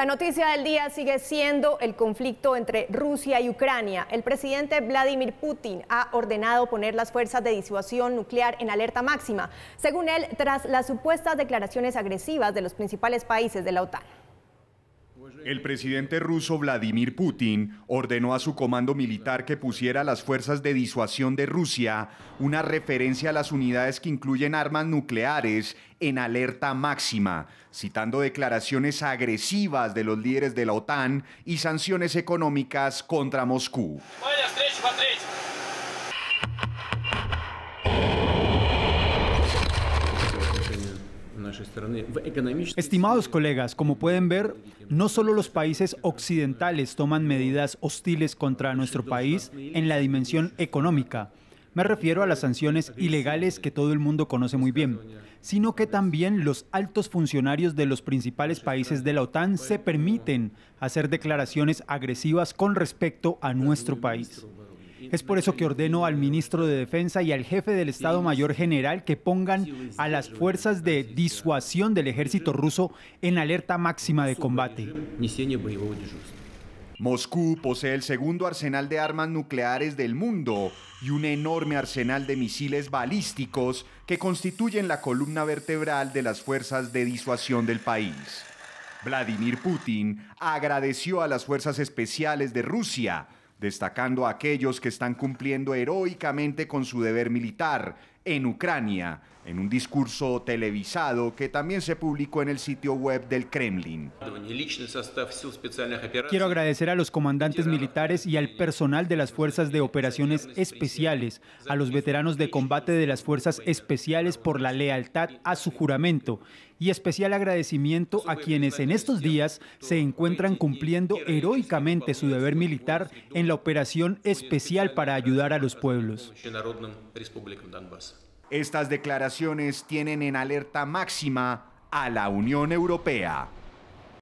La noticia del día sigue siendo el conflicto entre Rusia y Ucrania. El presidente Vladimir Putin ha ordenado poner las fuerzas de disuasión nuclear en alerta máxima, según él, tras las supuestas declaraciones agresivas de los principales países de la OTAN. El presidente ruso Vladimir Putin ordenó a su comando militar que pusiera a las fuerzas de disuasión de Rusia una referencia a las unidades que incluyen armas nucleares en alerta máxima, citando declaraciones agresivas de los líderes de la OTAN y sanciones económicas contra Moscú. Estimados colegas, como pueden ver, no solo los países occidentales toman medidas hostiles contra nuestro país en la dimensión económica, me refiero a las sanciones ilegales que todo el mundo conoce muy bien, sino que también los altos funcionarios de los principales países de la OTAN se permiten hacer declaraciones agresivas con respecto a nuestro país. Es por eso que ordeno al ministro de Defensa y al jefe del Estado Mayor General que pongan a las fuerzas de disuasión del ejército ruso en alerta máxima de combate. Moscú posee el segundo arsenal de armas nucleares del mundo y un enorme arsenal de misiles balísticos que constituyen la columna vertebral de las fuerzas de disuasión del país. Vladimir Putin agradeció a las fuerzas especiales de Rusia destacando a aquellos que están cumpliendo heroicamente con su deber militar en Ucrania, en un discurso televisado que también se publicó en el sitio web del Kremlin. Quiero agradecer a los comandantes militares y al personal de las fuerzas de operaciones especiales, a los veteranos de combate de las fuerzas especiales por la lealtad a su juramento y especial agradecimiento a quienes en estos días se encuentran cumpliendo heroicamente su deber militar en la operación especial para ayudar a los pueblos. Estas declaraciones tienen en alerta máxima a la Unión Europea.